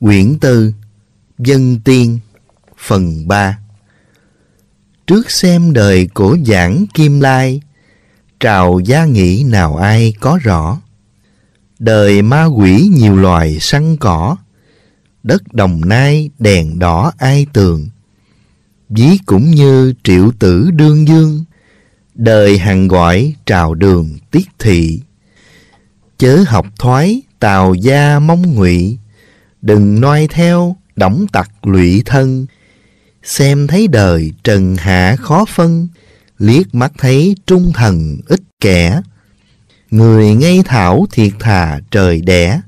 Quyển Tư Dân Tiên Phần 3 Trước xem đời cổ giảng Kim Lai Trào gia nghĩ nào ai có rõ Đời ma quỷ nhiều loài săn cỏ Đất đồng nai đèn đỏ ai tường Ví cũng như triệu tử đương dương Đời hàng gọi trào đường tiết thị Chớ học thoái tào gia mong ngụy đừng noi theo đóng tặc lụy thân xem thấy đời trần hạ khó phân liếc mắt thấy trung thần ít kẻ người ngây thảo thiệt thà trời đẻ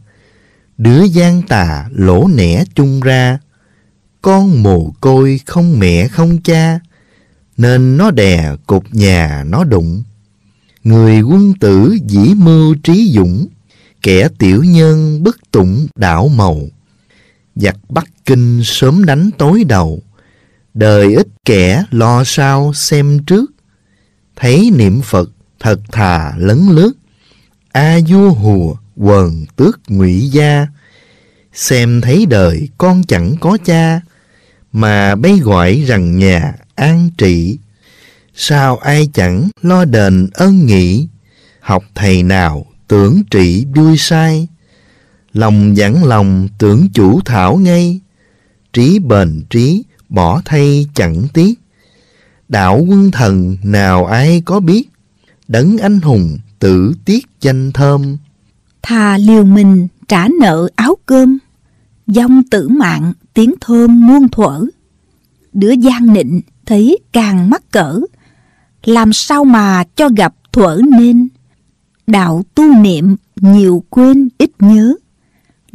đứa gian tà lỗ nẻ chung ra con mồ côi không mẹ không cha nên nó đè cục nhà nó đụng người quân tử dĩ mưu trí dũng kẻ tiểu nhân bất tụng đảo màu giặc Bắc Kinh sớm đánh tối đầu, đời ít kẻ lo sao xem trước, thấy niệm Phật thật thà lấn lướt, a vua hùa quần tước ngụy gia, xem thấy đời con chẳng có cha, mà bấy gọi rằng nhà an trị. Sao ai chẳng lo đền ơn nghĩ, học thầy nào tưởng trị đuôi sai, lòng giảng lòng tưởng chủ thảo ngay trí bền trí bỏ thay chẳng tiếc đạo quân thần nào ai có biết đấng anh hùng tử tiết danh thơm thà liều mình trả nợ áo cơm dông tử mạng tiếng thơm muôn thuở đứa gian nịnh thấy càng mắc cỡ làm sao mà cho gặp thuở nên đạo tu niệm nhiều quên ít nhớ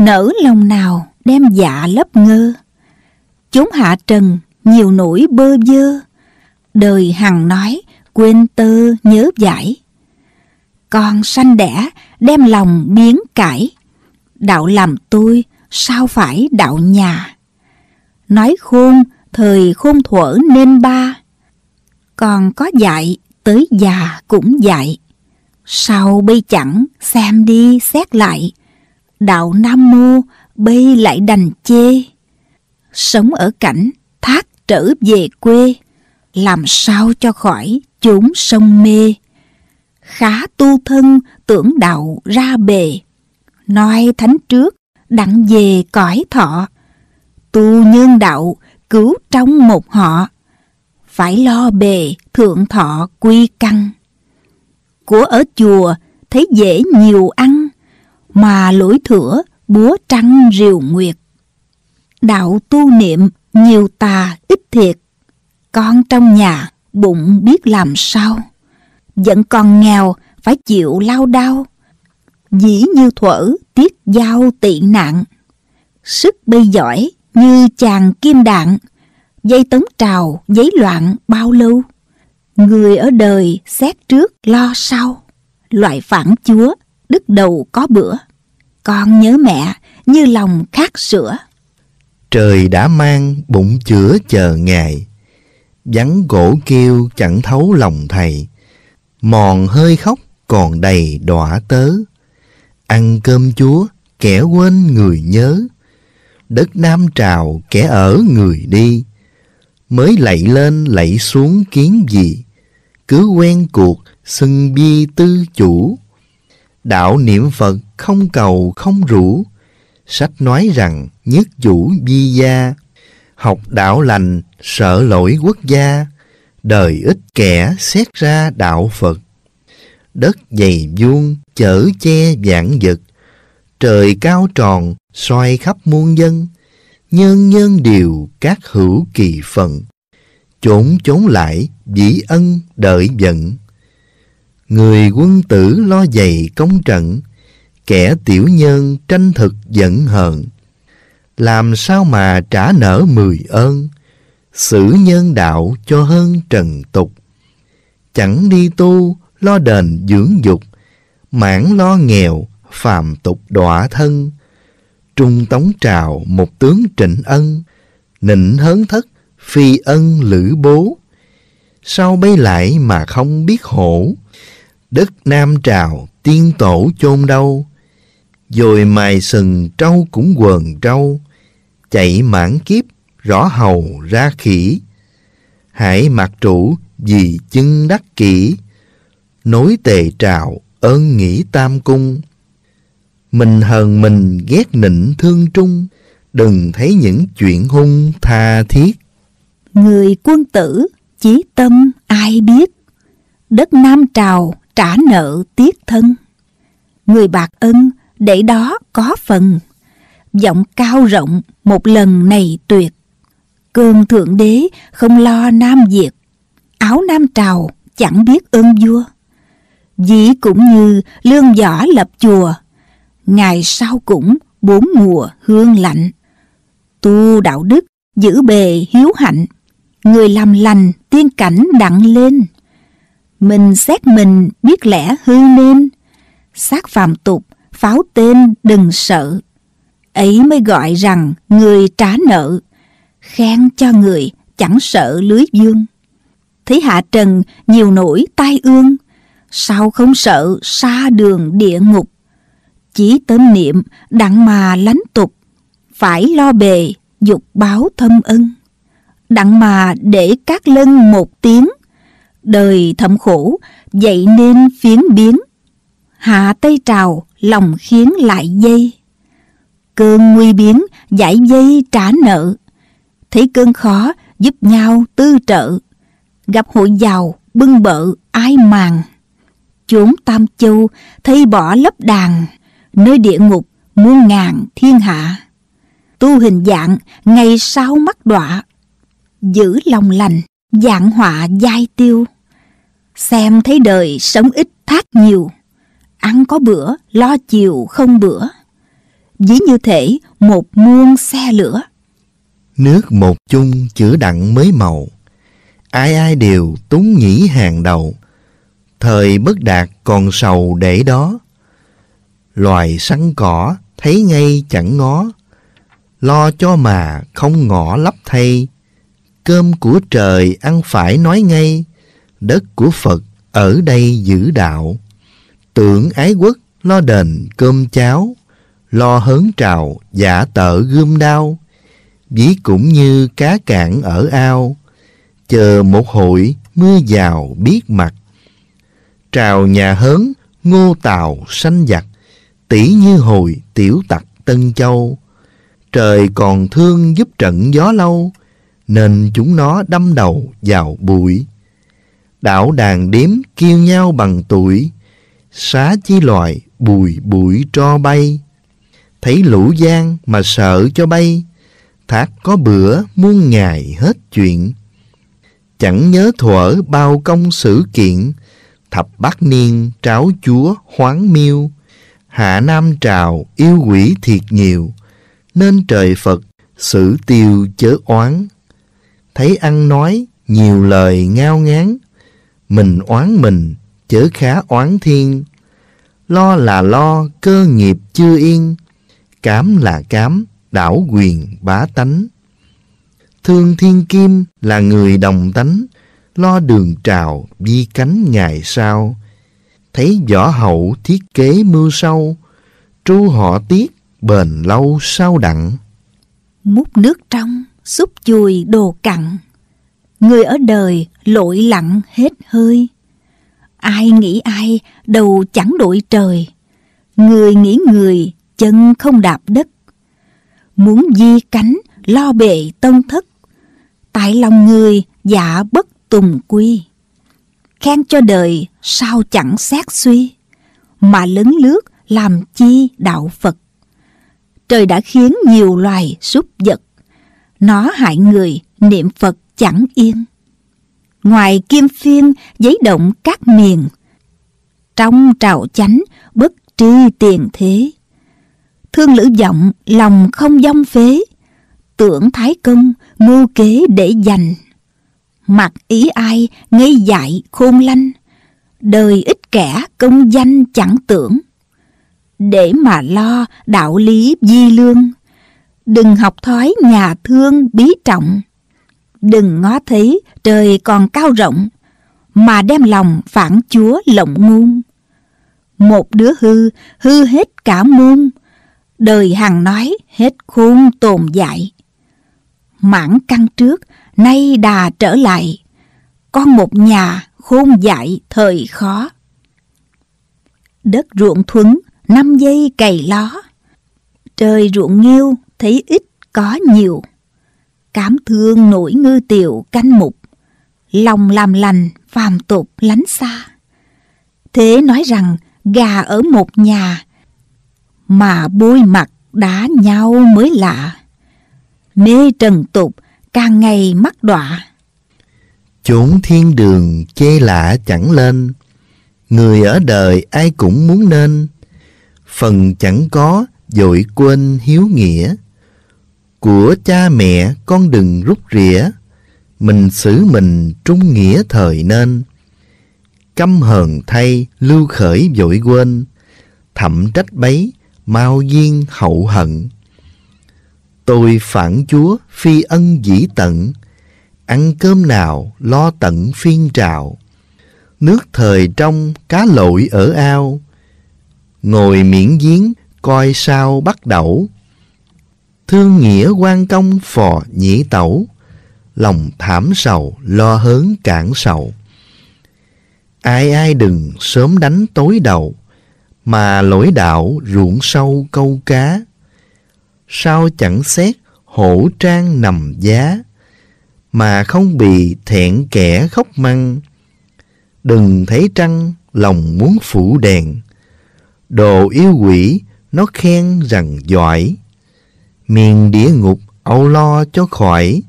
nở lòng nào đem dạ lấp ngơ. Chúng hạ trần, nhiều nỗi bơ vơ, đời hằng nói, quên tơ nhớ giải. Con sanh đẻ, đem lòng biến cải, đạo làm tôi, sao phải đạo nhà. Nói khôn, thời khôn thuở nên ba, còn có dạy, tới già cũng dạy. Sau bây chẳng, xem đi xét lại, đạo Nam Mô, bây lại đành chê. Sống ở cảnh, thác trở về quê, làm sao cho khỏi chốn sông mê. Khá tu thân tưởng đạo ra bề, nói thánh trước đặng về cõi thọ. Tu nhân đạo cứu trong một họ, phải lo bề thượng thọ quy căn. Của ở chùa thấy dễ nhiều ăn, mà lỗi thửa búa trăng rìu nguyệt. Đạo tu niệm nhiều tà ít thiệt, con trong nhà bụng biết làm sao. Vẫn còn nghèo phải chịu lao đao, dĩ như thuở tiết giao tị nạn. Sức bây giỏi như chàng kim đạn, dây tống trào giấy loạn bao lâu. Người ở đời xét trước lo sau, loại phản chúa đứt đầu có bữa. Con nhớ mẹ như lòng khát sữa. Trời đã mang bụng chữa chờ ngày. Vắng gỗ kêu chẳng thấu lòng thầy. Mòn hơi khóc còn đầy đọa tớ. Ăn cơm chúa kẻ quên người nhớ. Đất Nam trào kẻ ở người đi. Mới lạy lên lạy xuống kiến gì. Cứ quen cuộc xưng bi tư chủ Đạo niệm Phật không cầu không rủ. Sách nói rằng nhất vũ bi gia, học đạo lành sợ lỗi quốc gia, đời ít kẻ xét ra đạo Phật. Đất dày vuông chở che vạn vật, trời cao tròn xoay khắp muôn dân, nhân nhân điều các hữu kỳ phận chốn chốn lại dĩ ân đợi giận. Người quân tử lo dày công trận, kẻ tiểu nhân tranh thực giận hờn. Làm sao mà trả nở mười ơn, xử nhân đạo cho hơn trần tục. Chẳng đi tu, lo đền dưỡng dục, mãn lo nghèo, phàm tục đọa thân. Trung tống trào một tướng trịnh ân, nịnh hớn thất, phi ân lữ bố. Sao bay lại mà không biết hổ? đất nam trào tiên tổ chôn đâu rồi mài sừng trâu cũng quần trâu chạy mãn kiếp rõ hầu ra khỉ hãy mặc trụ vì chân đắc kỹ nối tề trào ơn nghĩ tam cung mình hờn mình ghét nịnh thương trung đừng thấy những chuyện hung tha thiết người quân tử chí tâm ai biết đất nam trào trả nợ tiếc thân. Người bạc ân để đó có phần, giọng cao rộng một lần này tuyệt. Cơn thượng đế không lo nam diệt, áo nam trào chẳng biết ơn vua. Dĩ cũng như lương võ lập chùa, ngày sau cũng bốn mùa hương lạnh. Tu đạo đức giữ bề hiếu hạnh, người làm lành tiên cảnh đặng lên mình xét mình biết lẽ hư nên xác phạm tục pháo tên đừng sợ ấy mới gọi rằng người trả nợ khen cho người chẳng sợ lưới dương thấy hạ trần nhiều nỗi tai ương sao không sợ xa đường địa ngục chỉ tấm niệm đặng mà lánh tục phải lo bề dục báo thâm ân đặng mà để các lân một tiếng đời thậm khổ, dậy nên phiến biến. Hạ tây trào, lòng khiến lại dây. Cơn nguy biến, giải dây trả nợ. Thấy cơn khó, giúp nhau tư trợ. Gặp hội giàu, bưng bợ, ai màng. Chốn tam châu, thay bỏ lấp đàn. Nơi địa ngục, muôn ngàn thiên hạ. Tu hình dạng, ngày sau mắt đọa. Giữ lòng lành, dạng họa giai tiêu xem thấy đời sống ít thác nhiều, ăn có bữa, lo chiều không bữa. Ví như thể một muôn xe lửa. Nước một chung chữa đặng mới màu, ai ai đều túng nhĩ hàng đầu. Thời bất đạt còn sầu để đó, loài săn cỏ thấy ngay chẳng ngó, lo cho mà không ngỏ lấp thay, cơm của trời ăn phải nói ngay đất của Phật ở đây giữ đạo. Tưởng ái quốc lo đền cơm cháo, lo hớn trào giả tợ gươm đao, ví cũng như cá cạn ở ao, chờ một hội mưa giàu biết mặt. Trào nhà hớn ngô tàu xanh giặc, tỷ như hồi tiểu tặc Tân Châu. Trời còn thương giúp trận gió lâu, nên chúng nó đâm đầu vào bụi đảo đàn đếm kêu nhau bằng tuổi, xá chi loài bùi bụi cho bay. Thấy lũ giang mà sợ cho bay, thác có bữa muôn ngày hết chuyện. Chẳng nhớ thuở bao công sự kiện, thập bát niên tráo chúa hoáng miêu, hạ nam trào yêu quỷ thiệt nhiều, nên trời Phật xử tiêu chớ oán. Thấy ăn nói nhiều lời ngao ngán, mình oán mình, chớ khá oán thiên. Lo là lo, cơ nghiệp chưa yên, cám là cám, đảo quyền bá tánh. Thương thiên kim là người đồng tánh, lo đường trào đi cánh ngày sau. Thấy võ hậu thiết kế mưa sâu, tru họ tiết bền lâu sao đặng. Múc nước trong, xúc chùi đồ cặn, người ở đời lội lặng hết hơi. Ai nghĩ ai, đầu chẳng đội trời. Người nghĩ người, chân không đạp đất. Muốn di cánh, lo bệ tông thất. Tại lòng người, dạ bất tùng quy. Khen cho đời, sao chẳng xét suy. Mà lớn lướt, làm chi đạo Phật. Trời đã khiến nhiều loài súc vật. Nó hại người, niệm Phật chẳng yên. Ngoài kim phiên giấy động các miền, trong trào chánh bất tri tiền thế. Thương lữ vọng lòng không dông phế, tưởng thái công mưu kế để dành Mặc ý ai ngây dại khôn lanh, đời ít kẻ công danh chẳng tưởng. Để mà lo đạo lý di lương, đừng học thói nhà thương bí trọng đừng ngó thấy trời còn cao rộng, mà đem lòng phản chúa lộng ngôn. Một đứa hư, hư hết cả môn, đời hàng nói hết khôn tồn dại. Mãn căng trước, nay đà trở lại, con một nhà khôn dại thời khó. Đất ruộng thuấn, năm giây cày ló, trời ruộng nghiêu thấy ít có nhiều cảm thương nỗi ngư tiểu canh mục, lòng làm lành phàm tục lánh xa. Thế nói rằng gà ở một nhà, mà bôi mặt đá nhau mới lạ. Mê trần tục càng ngày mắc đọa. Chốn thiên đường chê lạ chẳng lên, người ở đời ai cũng muốn nên, phần chẳng có dội quên hiếu nghĩa của cha mẹ con đừng rút rỉa, mình xử mình trung nghĩa thời nên. Căm hờn thay, lưu khởi vội quên, thậm trách bấy, mau duyên hậu hận. Tôi phản chúa phi ân dĩ tận, ăn cơm nào lo tận phiên trào. Nước thời trong cá lội ở ao, ngồi miễn giếng coi sao bắt đầu Thương nghĩa quan công phò nhĩ tẩu, lòng thảm sầu lo hớn cản sầu. Ai ai đừng sớm đánh tối đầu, mà lỗi đạo ruộng sâu câu cá. Sao chẳng xét hổ trang nằm giá, mà không bị thẹn kẻ khóc măng. Đừng thấy trăng lòng muốn phủ đèn, đồ yêu quỷ nó khen rằng giỏi miền địa ngục âu lo cho khỏi,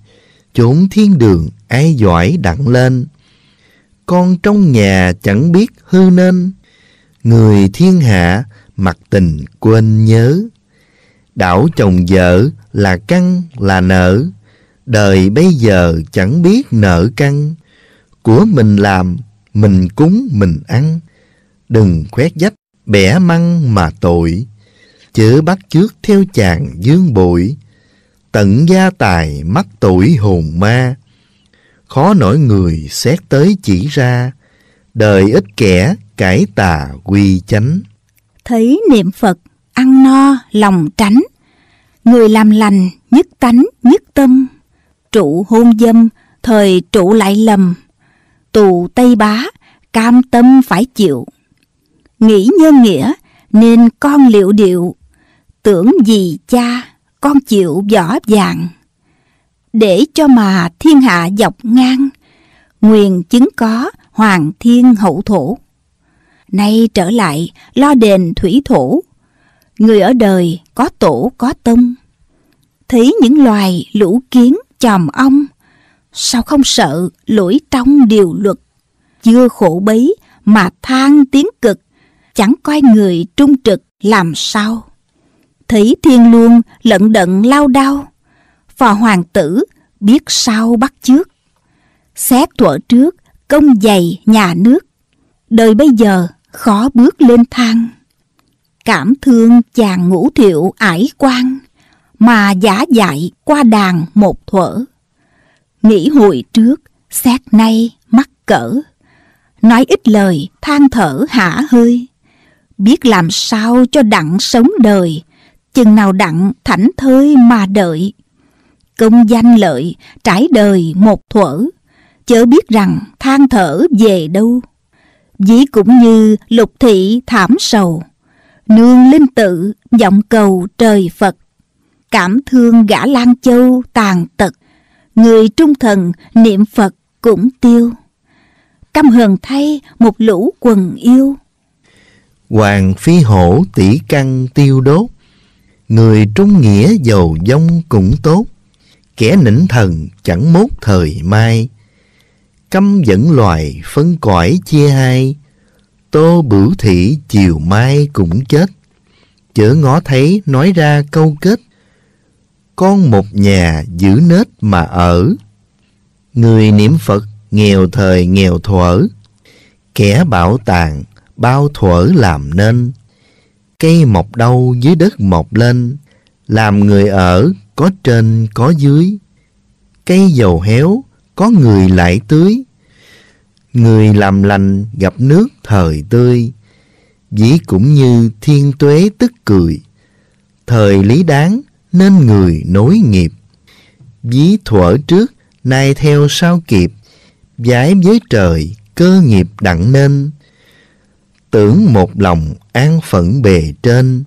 chốn thiên đường ai giỏi đặng lên. Con trong nhà chẳng biết hư nên, người thiên hạ mặc tình quên nhớ. Đảo chồng vợ là căn là nợ, đời bây giờ chẳng biết nợ căn. Của mình làm, mình cúng mình ăn, đừng khoét dách bẻ măng mà tội chớ bắt trước theo chàng dương bụi, tận gia tài mắt tuổi hồn ma. Khó nổi người xét tới chỉ ra, đời ít kẻ cải tà quy chánh. Thấy niệm Phật, ăn no, lòng tránh. Người làm lành, nhất tánh, nhất tâm. Trụ hôn dâm, thời trụ lại lầm. Tù Tây Bá, cam tâm phải chịu. Nghĩ nhân nghĩa, nên con liệu điệu tưởng gì cha, con chịu võ vàng. Để cho mà thiên hạ dọc ngang, nguyền chứng có hoàng thiên hậu thổ. Nay trở lại lo đền thủy thổ, người ở đời có tổ có tông. Thấy những loài lũ kiến chòm ong, sao không sợ lỗi trong điều luật. Chưa khổ bấy mà than tiếng cực, chẳng coi người trung trực làm sao thấy thiên luân lận đận lao đao phò hoàng tử biết sao bắt trước xét thuở trước công dày nhà nước đời bây giờ khó bước lên thang cảm thương chàng ngũ thiệu ải quan mà giả dạy qua đàn một thuở nghĩ hồi trước xét nay mắc cỡ nói ít lời than thở hả hơi biết làm sao cho đặng sống đời chừng nào đặng thảnh thơi mà đợi. Công danh lợi, trải đời một thuở, chớ biết rằng than thở về đâu. Dĩ cũng như lục thị thảm sầu, nương linh tự vọng cầu trời Phật. Cảm thương gã Lan Châu tàn tật, người trung thần niệm Phật cũng tiêu. Căm hờn thay một lũ quần yêu. Hoàng phi hổ tỷ căn tiêu đốt, Người trung nghĩa giàu dông cũng tốt, Kẻ nỉnh thần chẳng mốt thời mai. Căm dẫn loài phân cõi chia hai, Tô bửu thị chiều mai cũng chết. Chớ ngó thấy nói ra câu kết, Con một nhà giữ nết mà ở. Người niệm Phật nghèo thời nghèo thuở, Kẻ bảo tàng bao thuở làm nên cây mọc đâu dưới đất mọc lên, làm người ở có trên có dưới. Cây dầu héo, có người lại tưới. Người làm lành gặp nước thời tươi, dĩ cũng như thiên tuế tức cười. Thời lý đáng nên người nối nghiệp. Dí thuở trước, nay theo sao kịp, giái với trời cơ nghiệp đặng nên tưởng một lòng an phận bề trên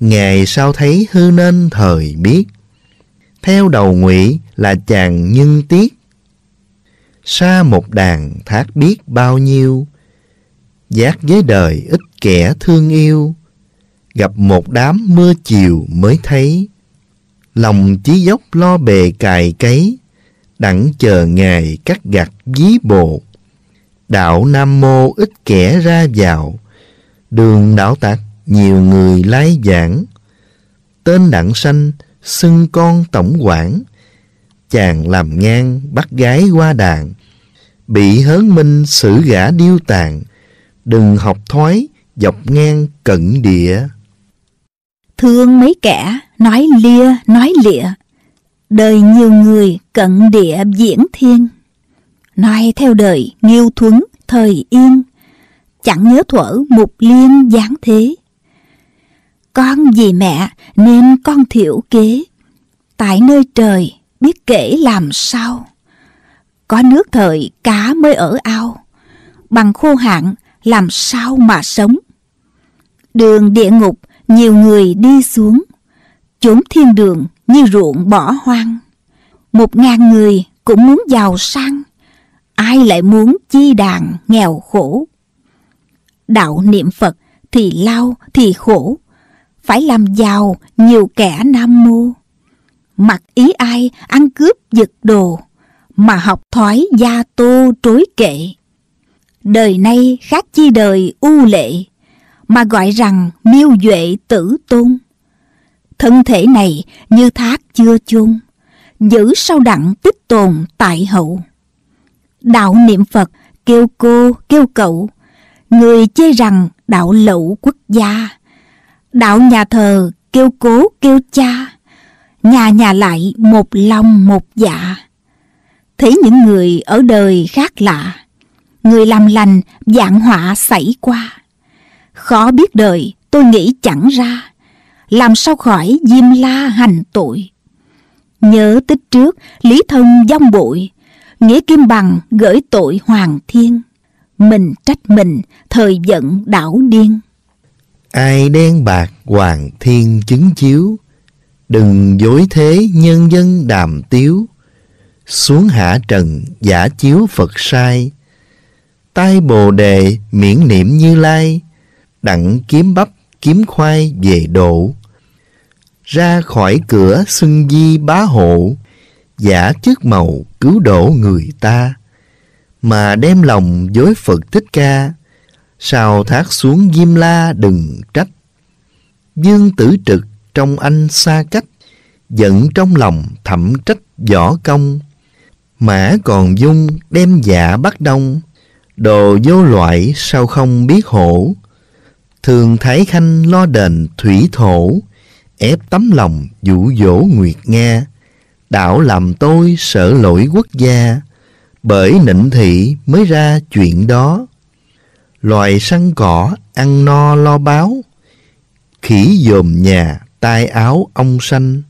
ngày sau thấy hư nên thời biết theo đầu ngụy là chàng nhân tiết xa một đàn thác biết bao nhiêu giác với đời ít kẻ thương yêu gặp một đám mưa chiều mới thấy lòng chí dốc lo bề cài cấy đặng chờ ngày cắt gặt dí bột đạo Nam Mô ít kẻ ra vào, đường đạo tạc nhiều người lái giảng, tên đặng sanh xưng con tổng quản, chàng làm ngang bắt gái qua đàn, bị hớn minh xử gã điêu tàn, đừng học thoái dọc ngang cận địa. Thương mấy kẻ nói lia nói lịa, đời nhiều người cận địa diễn thiên nay theo đời nghiêu thuấn thời yên, chẳng nhớ thuở mục liên giáng thế. Con vì mẹ nên con thiểu kế, tại nơi trời biết kể làm sao. Có nước thời cá mới ở ao, bằng khô hạn làm sao mà sống. Đường địa ngục nhiều người đi xuống, chốn thiên đường như ruộng bỏ hoang. Một ngàn người cũng muốn giàu sang, ai lại muốn chi đàn nghèo khổ. Đạo niệm Phật thì lao thì khổ, phải làm giàu nhiều kẻ nam mô. Mặc ý ai ăn cướp giật đồ, mà học thói gia tô trối kệ. Đời nay khác chi đời u lệ, mà gọi rằng miêu duệ tử tôn. Thân thể này như thác chưa chôn, giữ sau đặng tích tồn tại hậu đạo niệm Phật, kêu cô, kêu cậu. Người chê rằng đạo lậu quốc gia. Đạo nhà thờ, kêu cố, kêu cha. Nhà nhà lại một lòng một dạ. Thấy những người ở đời khác lạ. Người làm lành, dạng họa xảy qua. Khó biết đời, tôi nghĩ chẳng ra. Làm sao khỏi diêm la hành tội. Nhớ tích trước, lý thân dông bụi, Nghĩa Kim Bằng gửi tội Hoàng Thiên. Mình trách mình, thời giận đảo điên. Ai đen bạc Hoàng Thiên chứng chiếu, Đừng dối thế nhân dân đàm tiếu. Xuống hạ trần giả chiếu Phật sai, tay bồ đề miễn niệm như lai, Đặng kiếm bắp kiếm khoai về độ. Ra khỏi cửa xuân di bá hộ, Giả chức màu cứu độ người ta mà đem lòng với Phật Thích Ca sao thác xuống Diêm La đừng trách Dương tử trực trong anh xa cách giận trong lòng thẩm trách võ công mã còn dung đem dạ bắt đông đồ vô loại sao không biết hổ thường thái khanh lo đền thủy thổ ép tấm lòng dụ dỗ nguyệt nga đảo làm tôi sợ lỗi quốc gia, bởi nịnh thị mới ra chuyện đó. Loài săn cỏ ăn no lo báo, khỉ dòm nhà tai áo ông xanh.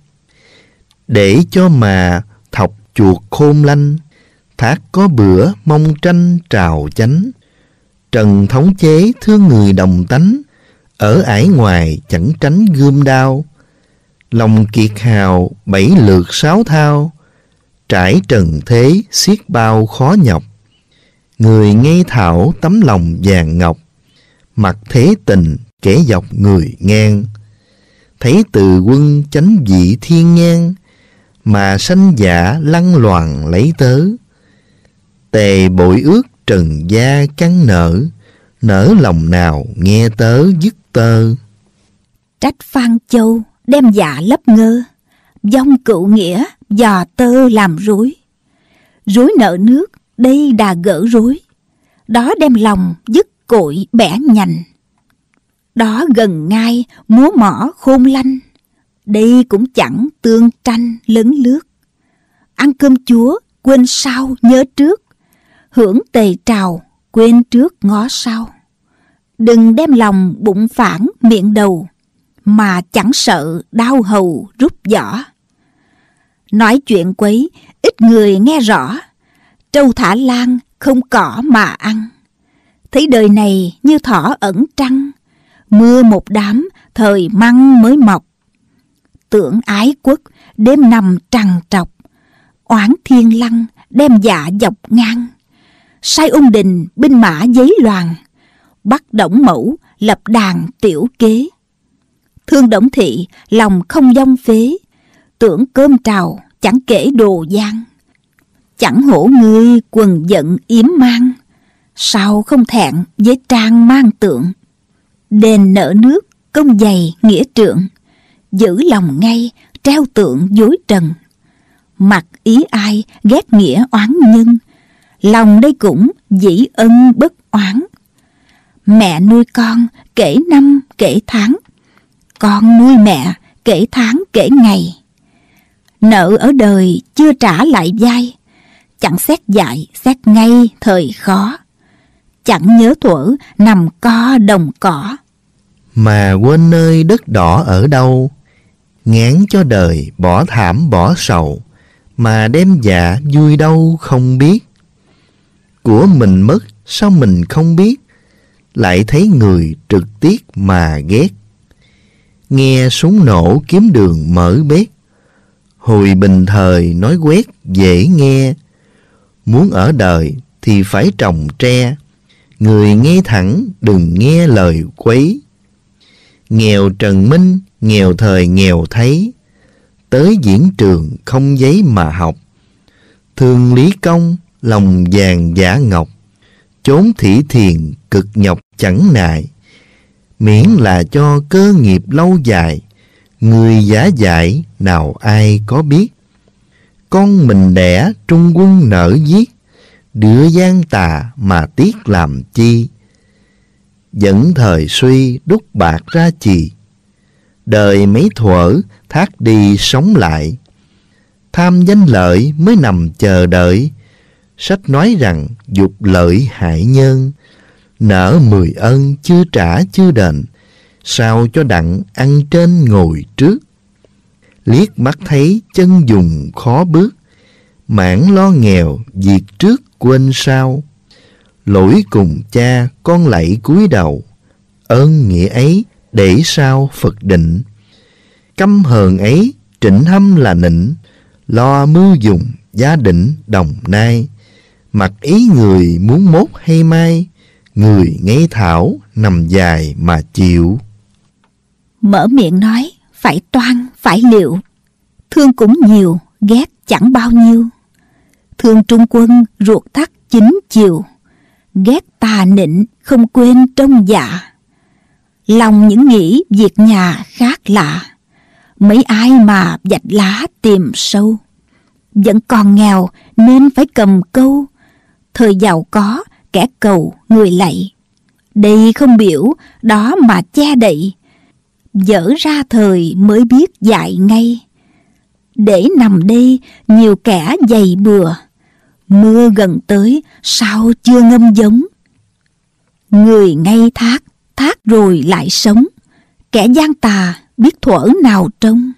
Để cho mà thọc chuột khôn lanh, thác có bữa mong tranh trào chánh. Trần thống chế thương người đồng tánh, ở ải ngoài chẳng tránh gươm đao lòng kiệt hào bảy lượt sáu thao trải trần thế xiết bao khó nhọc người nghe thảo tấm lòng vàng ngọc mặt thế tình kẻ dọc người ngang thấy từ quân chánh vị thiên ngang mà sanh giả lăng loàn lấy tớ tề bội ước trần gia căng nở nở lòng nào nghe tớ dứt tơ trách phan châu đem giả dạ lấp ngơ, dòng cựu nghĩa dò tơ làm rối. Rối nợ nước, đây đà gỡ rối, đó đem lòng dứt cội bẻ nhành. Đó gần ngay múa mỏ khôn lanh, đây cũng chẳng tương tranh lấn lướt. Ăn cơm chúa, quên sau nhớ trước, hưởng tề trào, quên trước ngó sau. Đừng đem lòng bụng phản miệng đầu, mà chẳng sợ đau hầu rút giỏ. Nói chuyện quấy, ít người nghe rõ, trâu thả lan không cỏ mà ăn. Thấy đời này như thỏ ẩn trăng, mưa một đám, thời măng mới mọc. Tưởng ái quốc, đêm nằm trằn trọc, oán thiên lăng, đem dạ dọc ngang. Sai ung đình, binh mã giấy loàn, bắt động mẫu, lập đàn tiểu kế thương Đổng Thị lòng không dông phế, tưởng cơm trào chẳng kể đồ gian. Chẳng hổ ngươi quần giận yếm mang, sao không thẹn với trang mang tượng. Đền nợ nước, công dày nghĩa trượng, giữ lòng ngay, treo tượng dối trần. Mặc ý ai ghét nghĩa oán nhân, lòng đây cũng dĩ ân bất oán. Mẹ nuôi con kể năm kể tháng, con nuôi mẹ kể tháng kể ngày. Nợ ở đời chưa trả lại dai, chẳng xét dại xét ngay thời khó. Chẳng nhớ thuở nằm co đồng cỏ. Mà quên nơi đất đỏ ở đâu, ngán cho đời bỏ thảm bỏ sầu, mà đem dạ vui đâu không biết. Của mình mất sao mình không biết, lại thấy người trực tiếc mà ghét nghe súng nổ kiếm đường mở bếp Hồi bình thời nói quét dễ nghe, muốn ở đời thì phải trồng tre, người nghe thẳng đừng nghe lời quấy. Nghèo Trần Minh, nghèo thời nghèo thấy, tới diễn trường không giấy mà học. thường lý công, lòng vàng giả ngọc, chốn thỉ thiền cực nhọc chẳng nại miễn là cho cơ nghiệp lâu dài người giả dạy nào ai có biết con mình đẻ trung quân nở giết đứa gian tà mà tiếc làm chi dẫn thời suy đúc bạc ra chì đời mấy thuở thác đi sống lại tham danh lợi mới nằm chờ đợi sách nói rằng dục lợi hại nhân nở mười ân chưa trả chưa đền, sao cho đặng ăn trên ngồi trước. Liếc mắt thấy chân dùng khó bước, mãn lo nghèo diệt trước quên sau. Lỗi cùng cha con lạy cúi đầu, ơn nghĩa ấy để sao Phật định. Căm hờn ấy trịnh hâm là nịnh, lo mưu dùng gia định đồng nai. Mặc ý người muốn mốt hay mai, Người ngấy thảo nằm dài mà chịu. Mở miệng nói, phải toan, phải liệu. Thương cũng nhiều, ghét chẳng bao nhiêu. Thương trung quân ruột thắt chính chiều. Ghét tà nịnh không quên trong dạ. Lòng những nghĩ việc nhà khác lạ. Mấy ai mà dạch lá tìm sâu. Vẫn còn nghèo nên phải cầm câu. Thời giàu có kẻ cầu người lạy đây không biểu đó mà che đậy dở ra thời mới biết dạy ngay để nằm đây nhiều kẻ dày bừa mưa gần tới sao chưa ngâm giống người ngay thác thác rồi lại sống kẻ gian tà biết thuở nào trông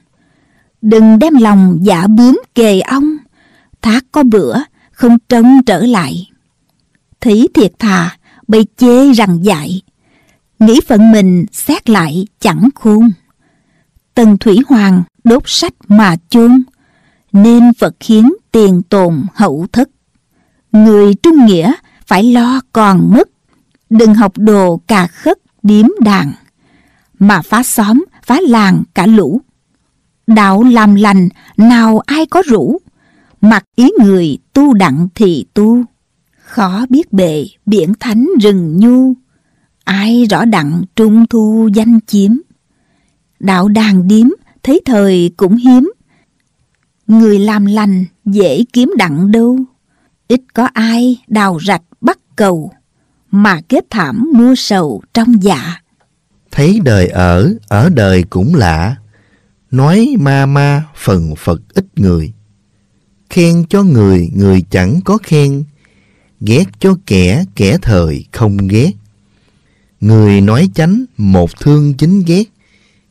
đừng đem lòng giả bướm kề ong thác có bữa không trông trở lại thấy thiệt thà, bị chê rằng dại. Nghĩ phận mình xét lại chẳng khôn. Tần Thủy Hoàng đốt sách mà chôn, nên Phật khiến tiền tồn hậu thất. Người trung nghĩa phải lo còn mất, đừng học đồ cà khất điếm đàn, mà phá xóm, phá làng cả lũ. Đạo làm lành, nào ai có rủ, mặc ý người tu đặng thì tu. Khó biết bề biển thánh rừng nhu, ai rõ đặng trung thu danh chiếm. Đạo đàn điếm thấy thời cũng hiếm, người làm lành dễ kiếm đặng đâu. Ít có ai đào rạch bắt cầu, mà kết thảm mua sầu trong dạ. Thấy đời ở, ở đời cũng lạ, nói ma ma phần phật ít người. Khen cho người, người chẳng có khen, ghét cho kẻ kẻ thời không ghét. Người nói chánh một thương chính ghét,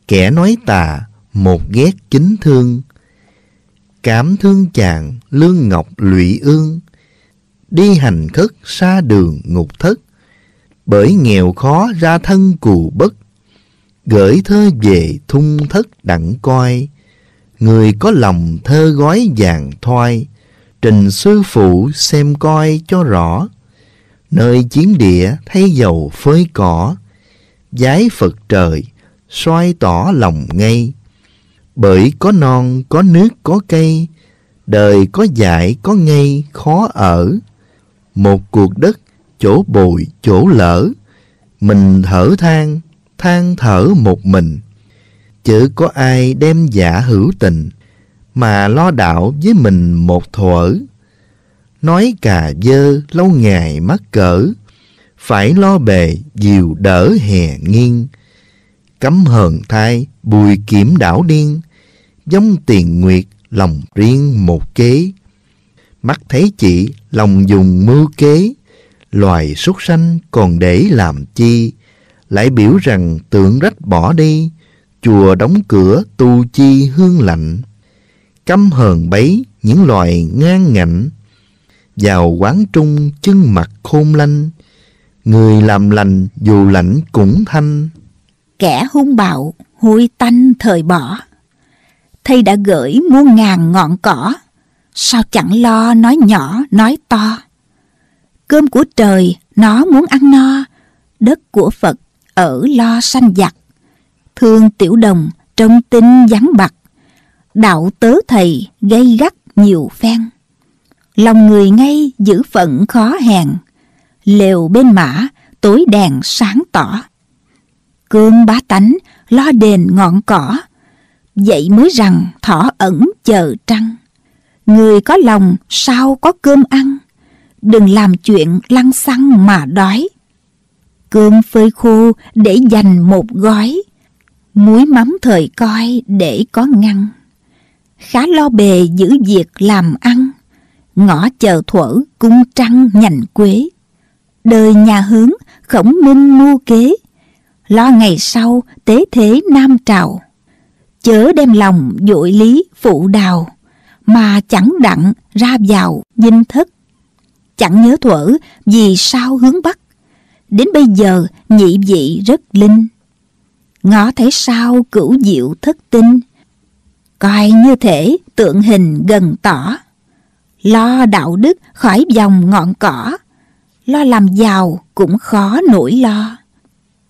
kẻ nói tà một ghét chính thương. Cảm thương chàng lương ngọc lụy ương, đi hành khất xa đường ngục thất, bởi nghèo khó ra thân cù bất, gửi thơ về thung thất đặng coi, người có lòng thơ gói vàng thoi, trình sư phụ xem coi cho rõ nơi chiến địa thấy dầu phơi cỏ giái phật trời soi tỏ lòng ngay bởi có non có nước có cây đời có dại có ngay khó ở một cuộc đất chỗ bụi chỗ lỡ mình thở than than thở một mình chớ có ai đem giả hữu tình mà lo đảo với mình một thuở. Nói cà dơ lâu ngày mắc cỡ, phải lo bề dìu đỡ hè nghiêng. Cấm hờn thai bùi kiểm đảo điên, giống tiền nguyệt lòng riêng một kế. Mắt thấy chị lòng dùng mưu kế, loài súc sanh còn để làm chi, lại biểu rằng tượng rách bỏ đi, chùa đóng cửa tu chi hương lạnh căm hờn bấy những loài ngang ngạnh vào quán trung chân mặt khôn lanh người làm lành dù lãnh cũng thanh kẻ hung bạo hôi tanh thời bỏ thầy đã gửi muôn ngàn ngọn cỏ sao chẳng lo nói nhỏ nói to cơm của trời nó muốn ăn no đất của phật ở lo sanh giặc thương tiểu đồng trong tinh vắng bạc đạo tớ thầy gây gắt nhiều phen. Lòng người ngay giữ phận khó hèn, lều bên mã tối đèn sáng tỏ. Cương bá tánh lo đền ngọn cỏ, vậy mới rằng thỏ ẩn chờ trăng. Người có lòng sao có cơm ăn, đừng làm chuyện lăng xăng mà đói. Cơm phơi khô để dành một gói, muối mắm thời coi để có ngăn khá lo bề giữ việc làm ăn, ngõ chờ thuở cung trăng nhành quế. Đời nhà hướng khổng minh mưu kế, lo ngày sau tế thế nam trào. Chớ đem lòng dội lý phụ đào, mà chẳng đặng ra vào dinh thất. Chẳng nhớ thuở vì sao hướng bắc, đến bây giờ nhị vị rất linh. Ngõ thấy sao cửu diệu thất tinh, coi như thể tượng hình gần tỏ. Lo đạo đức khỏi dòng ngọn cỏ, lo làm giàu cũng khó nổi lo.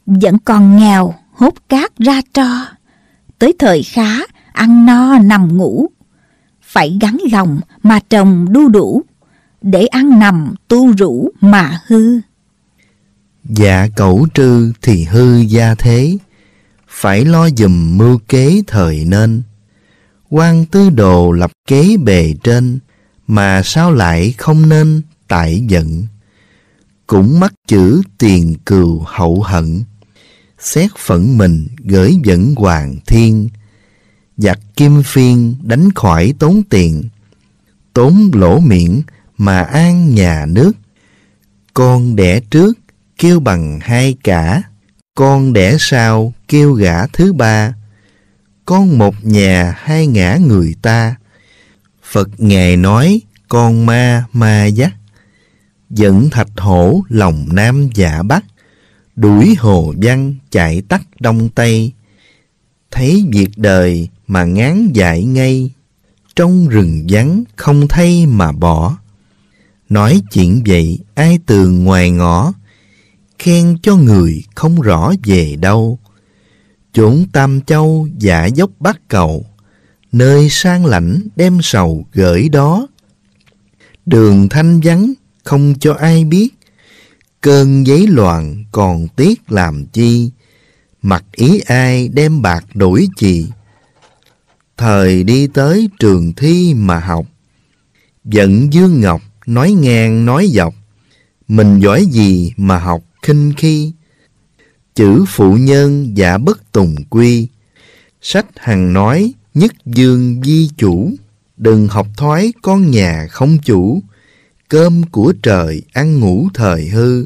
Vẫn còn nghèo, hốt cát ra tro, tới thời khá, ăn no nằm ngủ. Phải gắn lòng mà trồng đu đủ, để ăn nằm tu rũ mà hư. Dạ cẩu trư thì hư gia thế, phải lo dùm mưu kế thời nên quan tư đồ lập kế bề trên mà sao lại không nên tại giận cũng mắc chữ tiền cừu hậu hận xét phận mình gửi dẫn hoàng thiên giặc kim phiên đánh khỏi tốn tiền tốn lỗ miệng mà an nhà nước con đẻ trước kêu bằng hai cả con đẻ sau kêu gã thứ ba con một nhà hai ngã người ta. Phật Ngài nói, con ma ma dắt. Dẫn thạch hổ lòng nam dạ bắc, đuổi hồ văn chạy tắt đông tây. Thấy việc đời mà ngán dại ngay, trong rừng vắng không thay mà bỏ. Nói chuyện vậy ai từ ngoài ngõ, khen cho người không rõ về đâu chốn Tam Châu giả dốc bắc cầu, nơi sang lãnh đem sầu gửi đó. Đường thanh vắng, không cho ai biết, cơn giấy loạn còn tiếc làm chi, mặc ý ai đem bạc đổi chì. Thời đi tới trường thi mà học, giận Dương Ngọc nói ngang nói dọc, mình giỏi gì mà học khinh khi chữ phụ nhân giả bất tùng quy. Sách hằng nói, nhất dương di chủ, đừng học thói con nhà không chủ, cơm của trời ăn ngủ thời hư,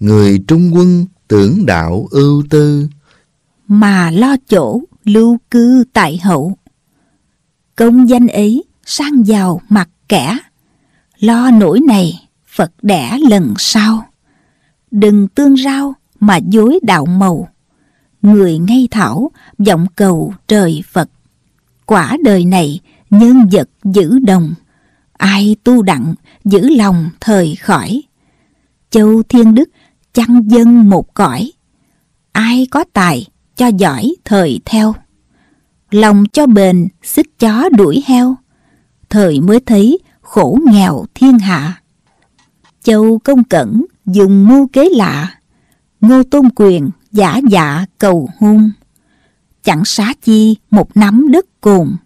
người trung quân tưởng đạo ưu tư. Mà lo chỗ lưu cư tại hậu. Công danh ấy sang giàu mặt kẻ, lo nỗi này Phật đẻ lần sau. Đừng tương rao mà dối đạo màu. Người ngay thảo, vọng cầu trời Phật. Quả đời này, nhân vật giữ đồng. Ai tu đặng, giữ lòng thời khỏi. Châu Thiên Đức, chăn dân một cõi. Ai có tài, cho giỏi thời theo. Lòng cho bền, xích chó đuổi heo. Thời mới thấy khổ nghèo thiên hạ. Châu công cẩn dùng mưu kế lạ Ngô Tôn Quyền giả dạ cầu hôn. Chẳng xá chi một nắm đất cồn,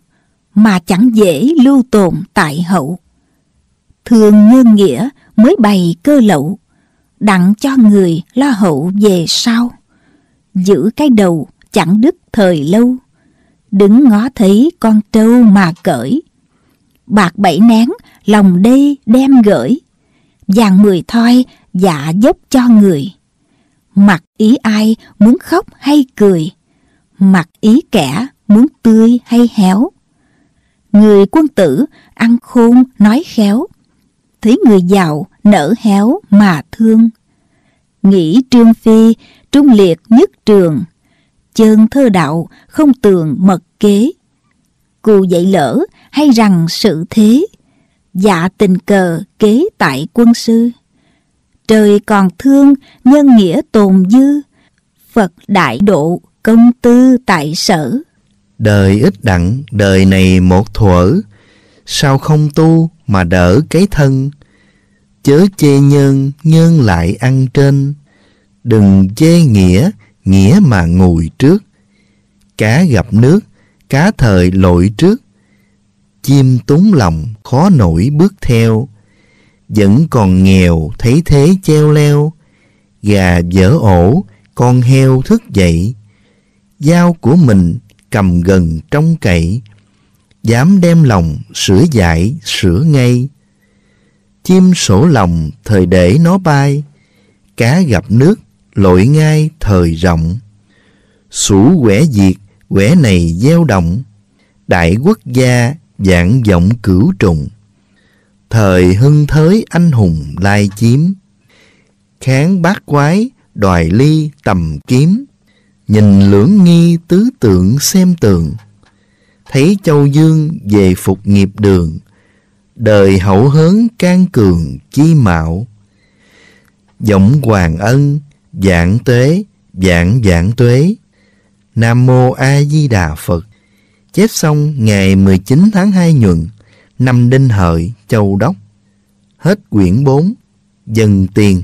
mà chẳng dễ lưu tồn tại hậu. Thường nhân nghĩa mới bày cơ lậu, đặng cho người lo hậu về sau. Giữ cái đầu chẳng đứt thời lâu, đứng ngó thấy con trâu mà cởi. Bạc bảy nén, lòng đây đem gửi, vàng mười thoi dạ dốc cho người mặc ý ai muốn khóc hay cười, mặc ý kẻ muốn tươi hay héo. Người quân tử ăn khôn nói khéo, thấy người giàu nở héo mà thương. Nghĩ trương phi trung liệt nhất trường, chơn thơ đạo không tường mật kế. Cù dạy lỡ hay rằng sự thế, dạ tình cờ kế tại quân sư trời còn thương nhân nghĩa tồn dư phật đại độ công tư tại sở đời ít đặng đời này một thuở sao không tu mà đỡ cái thân chớ chê nhân nhân lại ăn trên đừng chê nghĩa nghĩa mà ngồi trước cá gặp nước cá thời lội trước chim túng lòng khó nổi bước theo vẫn còn nghèo thấy thế treo leo gà dở ổ con heo thức dậy dao của mình cầm gần trong cậy dám đem lòng sửa dại sửa ngay chim sổ lòng thời để nó bay cá gặp nước lội ngay thời rộng sủ quẻ diệt quẻ này gieo động đại quốc gia dạng vọng cửu trùng thời hưng thới anh hùng lai chiếm. Kháng bát quái, đoài ly tầm kiếm, nhìn lưỡng nghi tứ tượng xem tường Thấy châu dương về phục nghiệp đường, đời hậu hớn can cường chi mạo. Giọng hoàng ân, giảng tuế, giảng giảng tuế. Nam Mô A Di Đà Phật Chép xong ngày 19 tháng 2 nhuận năm đinh hợi châu đốc hết quyển bốn dần tiền